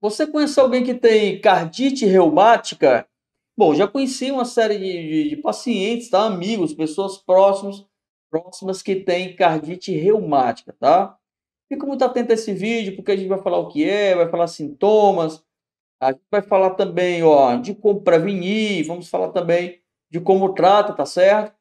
Você conhece alguém que tem cardite reumática? Bom, já conheci uma série de, de, de pacientes, tá? amigos, pessoas próximas, próximas que têm cardite reumática, tá? Fica muito atento a esse vídeo, porque a gente vai falar o que é, vai falar sintomas, a gente vai falar também ó, de como prevenir, vamos falar também de como trata, tá certo?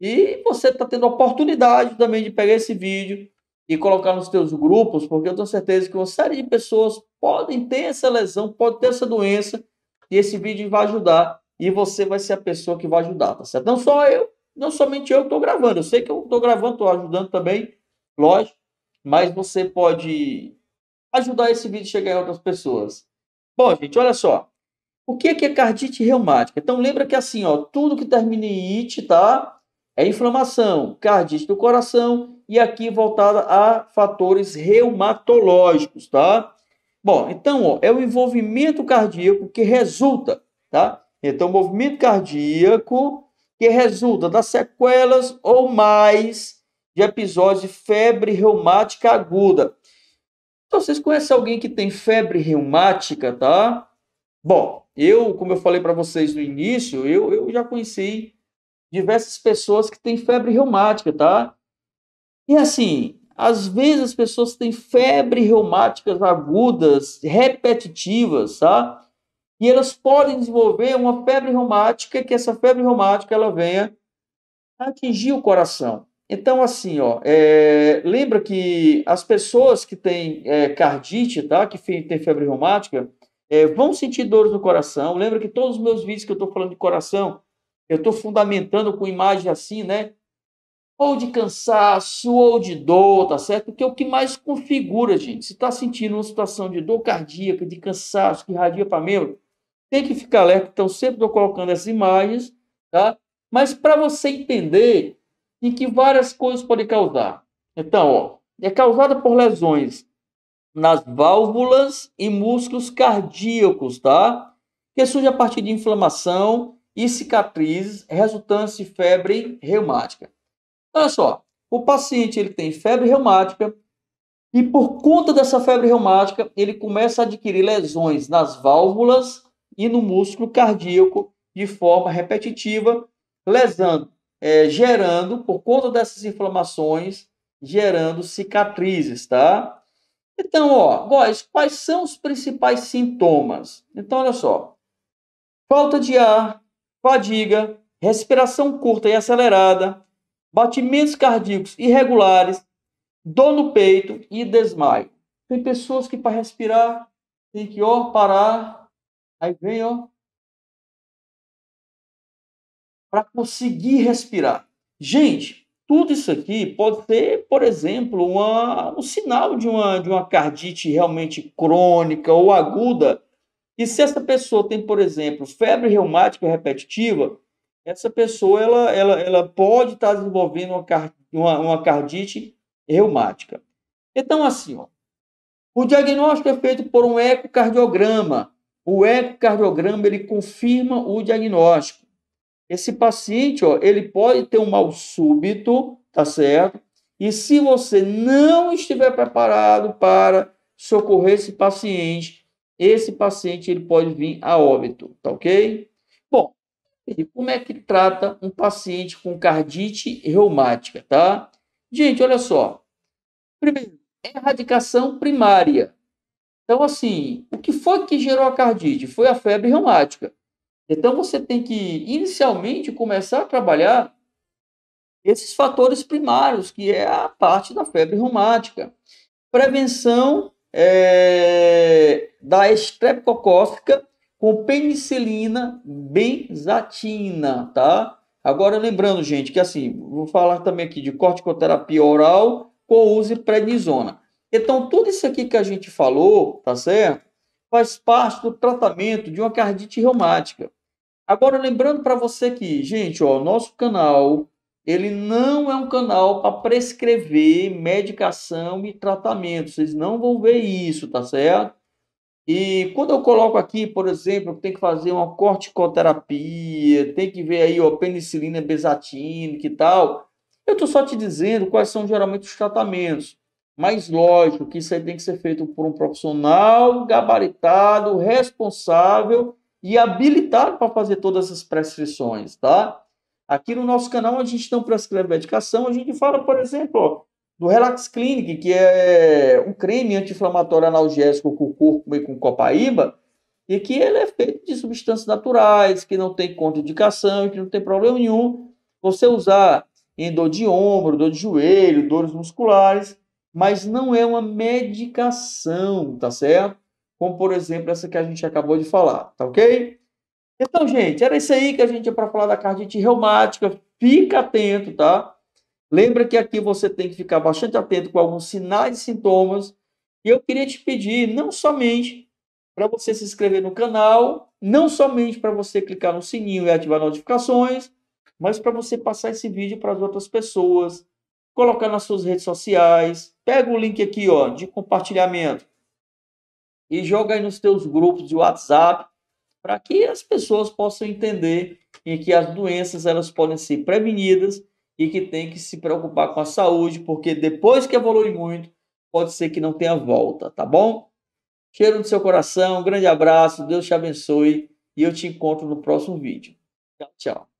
E você está tendo a oportunidade também de pegar esse vídeo e colocar nos teus grupos, porque eu tenho certeza que uma série de pessoas podem ter essa lesão, pode ter essa doença, e esse vídeo vai ajudar, e você vai ser a pessoa que vai ajudar, tá certo? Não só eu, não somente eu estou gravando, eu sei que eu estou gravando, estou ajudando também, lógico, mas você pode ajudar esse vídeo a chegar em outras pessoas. Bom, gente, olha só. O que é, que é cardite reumática? Então lembra que é assim, ó, tudo que termina em it, tá? é inflamação, cardíaca do coração e aqui voltada a fatores reumatológicos, tá? Bom, então, ó, é o envolvimento cardíaco que resulta, tá? Então, movimento cardíaco que resulta das sequelas ou mais de episódios de febre reumática aguda. Então, vocês conhecem alguém que tem febre reumática, tá? Bom, eu, como eu falei para vocês no início, eu, eu já conheci diversas pessoas que têm febre reumática, tá? E assim, às vezes as pessoas têm febre reumáticas agudas, repetitivas, tá? E elas podem desenvolver uma febre reumática, que essa febre reumática ela venha atingir o coração. Então, assim, ó, é, lembra que as pessoas que têm é, cardite, tá? Que têm febre reumática, é, vão sentir dores no coração. Lembra que todos os meus vídeos que eu estou falando de coração, eu estou fundamentando com imagem assim, né? Ou de cansaço, ou de dor, tá certo? Que é o que mais configura, gente. Se está sentindo uma situação de dor cardíaca, de cansaço, que irradia para membro, tem que ficar alerta. Então, sempre estou colocando essas imagens, tá? Mas para você entender em que várias coisas podem causar. Então, ó, é causada por lesões nas válvulas e músculos cardíacos, tá? Que surge a partir de inflamação e cicatrizes resultantes de febre reumática. Olha só, o paciente ele tem febre reumática e por conta dessa febre reumática, ele começa a adquirir lesões nas válvulas e no músculo cardíaco de forma repetitiva, lesando, é, gerando, por conta dessas inflamações, gerando cicatrizes, tá? Então, ó, guys, quais são os principais sintomas? Então, olha só. Falta de ar, fadiga, respiração curta e acelerada, batimentos cardíacos irregulares, dor no peito e desmaio. Tem pessoas que para respirar tem que ó, parar, aí vem ó, para conseguir respirar. Gente, tudo isso aqui pode ser, por exemplo, uma, um sinal de uma, de uma cardite realmente crônica ou aguda e se essa pessoa tem, por exemplo, febre reumática repetitiva, essa pessoa ela, ela, ela pode estar desenvolvendo uma, uma, uma cardite reumática. Então, assim, ó, o diagnóstico é feito por um ecocardiograma. O ecocardiograma ele confirma o diagnóstico. Esse paciente, ó, ele pode ter um mal súbito, tá certo? E se você não estiver preparado para socorrer esse paciente, esse paciente ele pode vir a óbito, tá ok? Bom, como é que trata um paciente com cardite reumática, tá? Gente, olha só. Primeiro, é erradicação primária. Então, assim, o que foi que gerou a cardite? Foi a febre reumática. Então, você tem que inicialmente começar a trabalhar esses fatores primários, que é a parte da febre reumática. Prevenção é, da estreptocócica com penicilina benzatina, tá? Agora, lembrando, gente, que assim, vou falar também aqui de corticoterapia oral com uso de prednisona. Então, tudo isso aqui que a gente falou, tá certo? Faz parte do tratamento de uma cardite reumática. Agora, lembrando para você que, gente, ó, nosso canal ele não é um canal para prescrever medicação e tratamento. Vocês não vão ver isso, tá certo? E quando eu coloco aqui, por exemplo, tem que fazer uma corticoterapia, tem que ver aí ó, penicilina, bezatina, que tal, eu estou só te dizendo quais são geralmente os tratamentos. Mas lógico que isso aí tem que ser feito por um profissional gabaritado, responsável e habilitado para fazer todas essas prescrições, tá? Aqui no nosso canal a gente não prescreve medicação, a gente fala, por exemplo, ó, do Relax Clinic, que é um creme anti-inflamatório analgésico com cúrcuma e com copaíba, e que ele é feito de substâncias naturais, que não tem contraindicação, que não tem problema nenhum. Você usar em dor de ombro, dor de joelho, dores musculares, mas não é uma medicação, tá certo? Como, por exemplo, essa que a gente acabou de falar, tá ok? Então, gente, era isso aí que a gente ia para falar da cardite reumática. Fica atento, tá? Lembra que aqui você tem que ficar bastante atento com alguns sinais e sintomas. E eu queria te pedir, não somente para você se inscrever no canal, não somente para você clicar no sininho e ativar notificações, mas para você passar esse vídeo para as outras pessoas, colocar nas suas redes sociais. Pega o link aqui ó, de compartilhamento e joga aí nos teus grupos de WhatsApp para que as pessoas possam entender que as doenças elas podem ser prevenidas e que tem que se preocupar com a saúde, porque depois que evolui muito, pode ser que não tenha volta, tá bom? Cheiro do seu coração, um grande abraço, Deus te abençoe e eu te encontro no próximo vídeo. Tchau, tchau.